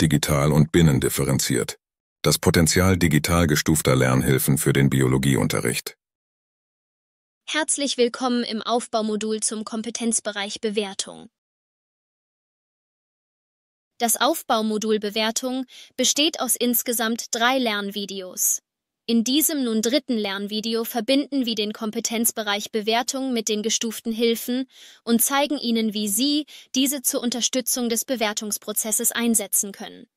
digital und binnendifferenziert. Das Potenzial digital gestufter Lernhilfen für den Biologieunterricht. Herzlich willkommen im Aufbaumodul zum Kompetenzbereich Bewertung. Das Aufbaumodul Bewertung besteht aus insgesamt drei Lernvideos. In diesem nun dritten Lernvideo verbinden wir den Kompetenzbereich Bewertung mit den gestuften Hilfen und zeigen Ihnen, wie Sie diese zur Unterstützung des Bewertungsprozesses einsetzen können.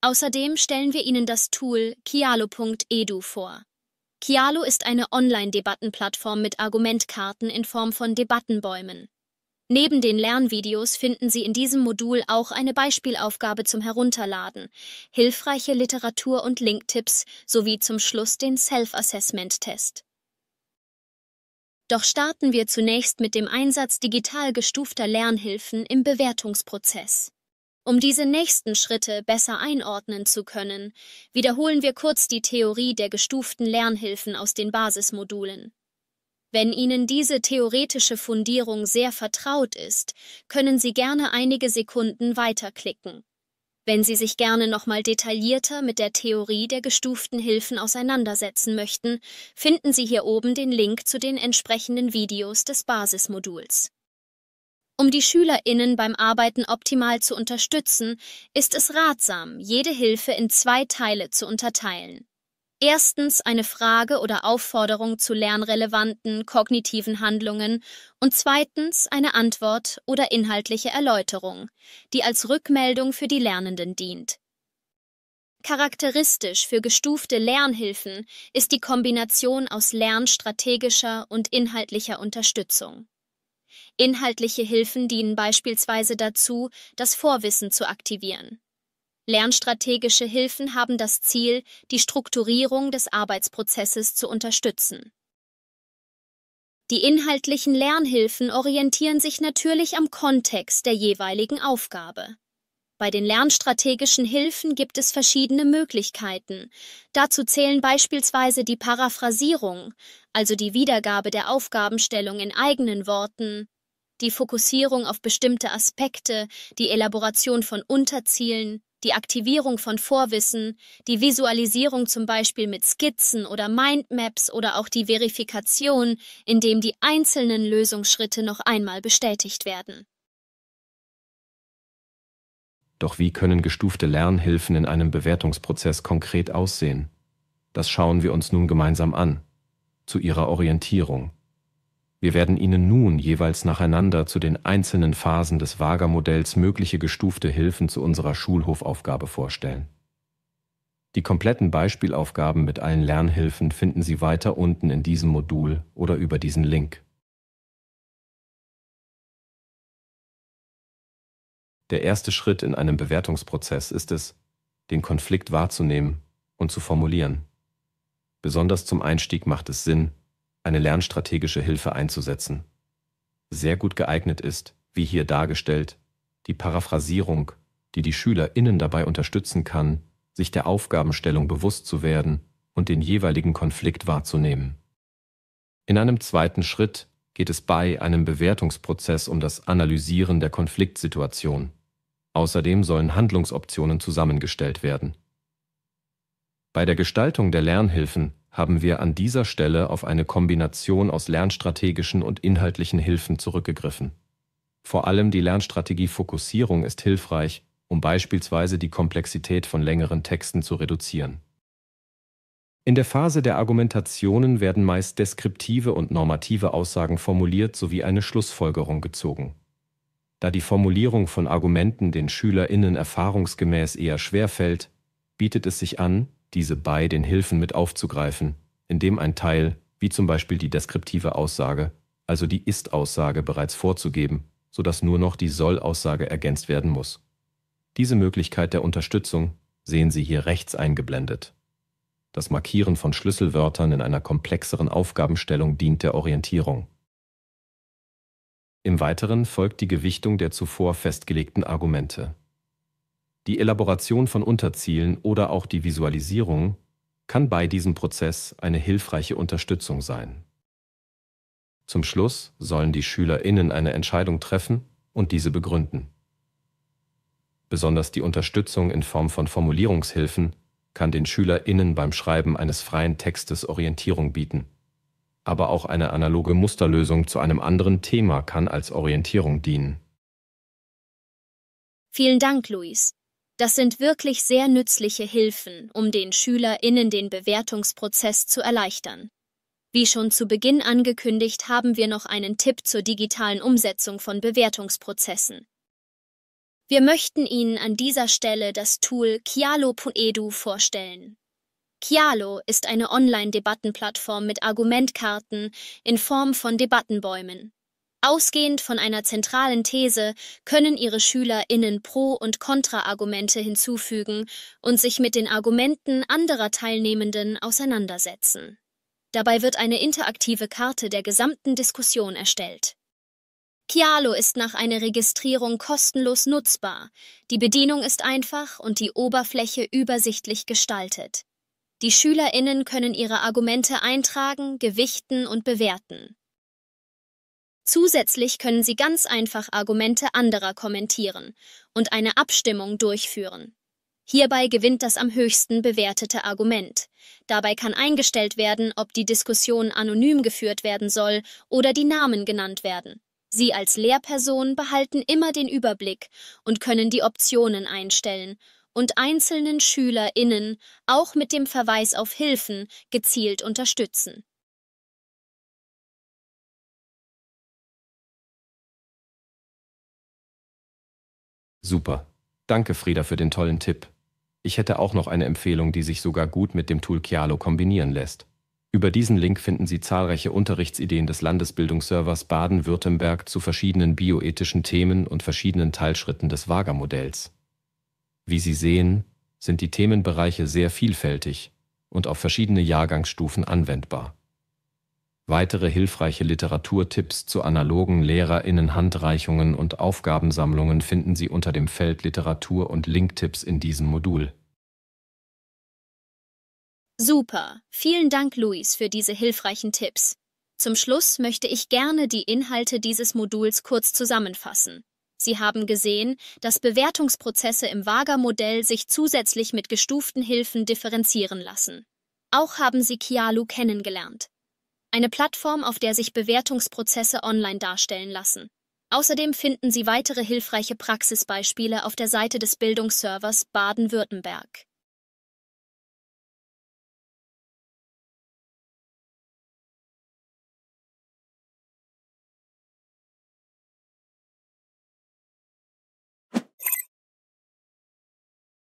Außerdem stellen wir Ihnen das Tool kialo.edu vor. Kialo ist eine Online-Debattenplattform mit Argumentkarten in Form von Debattenbäumen. Neben den Lernvideos finden Sie in diesem Modul auch eine Beispielaufgabe zum Herunterladen, hilfreiche Literatur und Linktipps sowie zum Schluss den Self-Assessment-Test. Doch starten wir zunächst mit dem Einsatz digital gestufter Lernhilfen im Bewertungsprozess. Um diese nächsten Schritte besser einordnen zu können, wiederholen wir kurz die Theorie der gestuften Lernhilfen aus den Basismodulen. Wenn Ihnen diese theoretische Fundierung sehr vertraut ist, können Sie gerne einige Sekunden weiterklicken. Wenn Sie sich gerne nochmal detaillierter mit der Theorie der gestuften Hilfen auseinandersetzen möchten, finden Sie hier oben den Link zu den entsprechenden Videos des Basismoduls. Um die SchülerInnen beim Arbeiten optimal zu unterstützen, ist es ratsam, jede Hilfe in zwei Teile zu unterteilen. Erstens eine Frage oder Aufforderung zu lernrelevanten kognitiven Handlungen und zweitens eine Antwort oder inhaltliche Erläuterung, die als Rückmeldung für die Lernenden dient. Charakteristisch für gestufte Lernhilfen ist die Kombination aus lernstrategischer und inhaltlicher Unterstützung. Inhaltliche Hilfen dienen beispielsweise dazu, das Vorwissen zu aktivieren. Lernstrategische Hilfen haben das Ziel, die Strukturierung des Arbeitsprozesses zu unterstützen. Die inhaltlichen Lernhilfen orientieren sich natürlich am Kontext der jeweiligen Aufgabe. Bei den lernstrategischen Hilfen gibt es verschiedene Möglichkeiten. Dazu zählen beispielsweise die Paraphrasierung, also die Wiedergabe der Aufgabenstellung in eigenen Worten, die Fokussierung auf bestimmte Aspekte, die Elaboration von Unterzielen, die Aktivierung von Vorwissen, die Visualisierung zum Beispiel mit Skizzen oder Mindmaps oder auch die Verifikation, indem die einzelnen Lösungsschritte noch einmal bestätigt werden. Doch wie können gestufte Lernhilfen in einem Bewertungsprozess konkret aussehen? Das schauen wir uns nun gemeinsam an. Zu ihrer Orientierung. Wir werden Ihnen nun jeweils nacheinander zu den einzelnen Phasen des Vaga-Modells mögliche gestufte Hilfen zu unserer Schulhofaufgabe vorstellen. Die kompletten Beispielaufgaben mit allen Lernhilfen finden Sie weiter unten in diesem Modul oder über diesen Link. Der erste Schritt in einem Bewertungsprozess ist es, den Konflikt wahrzunehmen und zu formulieren. Besonders zum Einstieg macht es Sinn, eine lernstrategische Hilfe einzusetzen. Sehr gut geeignet ist, wie hier dargestellt, die Paraphrasierung, die die SchülerInnen dabei unterstützen kann, sich der Aufgabenstellung bewusst zu werden und den jeweiligen Konflikt wahrzunehmen. In einem zweiten Schritt geht es bei einem Bewertungsprozess um das Analysieren der Konfliktsituation. Außerdem sollen Handlungsoptionen zusammengestellt werden. Bei der Gestaltung der Lernhilfen haben wir an dieser Stelle auf eine Kombination aus lernstrategischen und inhaltlichen Hilfen zurückgegriffen. Vor allem die Lernstrategie-Fokussierung ist hilfreich, um beispielsweise die Komplexität von längeren Texten zu reduzieren. In der Phase der Argumentationen werden meist deskriptive und normative Aussagen formuliert sowie eine Schlussfolgerung gezogen. Da die Formulierung von Argumenten den SchülerInnen erfahrungsgemäß eher schwerfällt, bietet es sich an, diese bei den Hilfen mit aufzugreifen, indem ein Teil, wie zum Beispiel die deskriptive Aussage, also die Ist-Aussage bereits vorzugeben, sodass nur noch die Soll-Aussage ergänzt werden muss. Diese Möglichkeit der Unterstützung sehen Sie hier rechts eingeblendet. Das Markieren von Schlüsselwörtern in einer komplexeren Aufgabenstellung dient der Orientierung. Im Weiteren folgt die Gewichtung der zuvor festgelegten Argumente. Die Elaboration von Unterzielen oder auch die Visualisierung kann bei diesem Prozess eine hilfreiche Unterstützung sein. Zum Schluss sollen die SchülerInnen eine Entscheidung treffen und diese begründen. Besonders die Unterstützung in Form von Formulierungshilfen kann den SchülerInnen beim Schreiben eines freien Textes Orientierung bieten. Aber auch eine analoge Musterlösung zu einem anderen Thema kann als Orientierung dienen. Vielen Dank, Luis. Das sind wirklich sehr nützliche Hilfen, um den SchülerInnen den Bewertungsprozess zu erleichtern. Wie schon zu Beginn angekündigt, haben wir noch einen Tipp zur digitalen Umsetzung von Bewertungsprozessen. Wir möchten Ihnen an dieser Stelle das Tool Kialo.edu vorstellen. Kialo ist eine Online-Debattenplattform mit Argumentkarten in Form von Debattenbäumen. Ausgehend von einer zentralen These können ihre SchülerInnen Pro- und Kontraargumente hinzufügen und sich mit den Argumenten anderer Teilnehmenden auseinandersetzen. Dabei wird eine interaktive Karte der gesamten Diskussion erstellt. Kialo ist nach einer Registrierung kostenlos nutzbar, die Bedienung ist einfach und die Oberfläche übersichtlich gestaltet. Die SchülerInnen können ihre Argumente eintragen, gewichten und bewerten. Zusätzlich können Sie ganz einfach Argumente anderer kommentieren und eine Abstimmung durchführen. Hierbei gewinnt das am höchsten bewertete Argument. Dabei kann eingestellt werden, ob die Diskussion anonym geführt werden soll oder die Namen genannt werden. Sie als Lehrperson behalten immer den Überblick und können die Optionen einstellen und einzelnen SchülerInnen auch mit dem Verweis auf Hilfen gezielt unterstützen. Super. Danke, Frieda, für den tollen Tipp. Ich hätte auch noch eine Empfehlung, die sich sogar gut mit dem Tool Kialo kombinieren lässt. Über diesen Link finden Sie zahlreiche Unterrichtsideen des Landesbildungsservers Baden-Württemberg zu verschiedenen bioethischen Themen und verschiedenen Teilschritten des waga modells Wie Sie sehen, sind die Themenbereiche sehr vielfältig und auf verschiedene Jahrgangsstufen anwendbar weitere hilfreiche Literaturtipps zu analogen Lehrerinnen-Handreichungen und Aufgabensammlungen finden Sie unter dem Feld Literatur und Linktipps in diesem Modul. Super, vielen Dank Luis für diese hilfreichen Tipps. Zum Schluss möchte ich gerne die Inhalte dieses Moduls kurz zusammenfassen. Sie haben gesehen, dass Bewertungsprozesse im Vaga-Modell sich zusätzlich mit gestuften Hilfen differenzieren lassen. Auch haben Sie Kialu kennengelernt eine Plattform, auf der sich Bewertungsprozesse online darstellen lassen. Außerdem finden Sie weitere hilfreiche Praxisbeispiele auf der Seite des Bildungsservers Baden-Württemberg.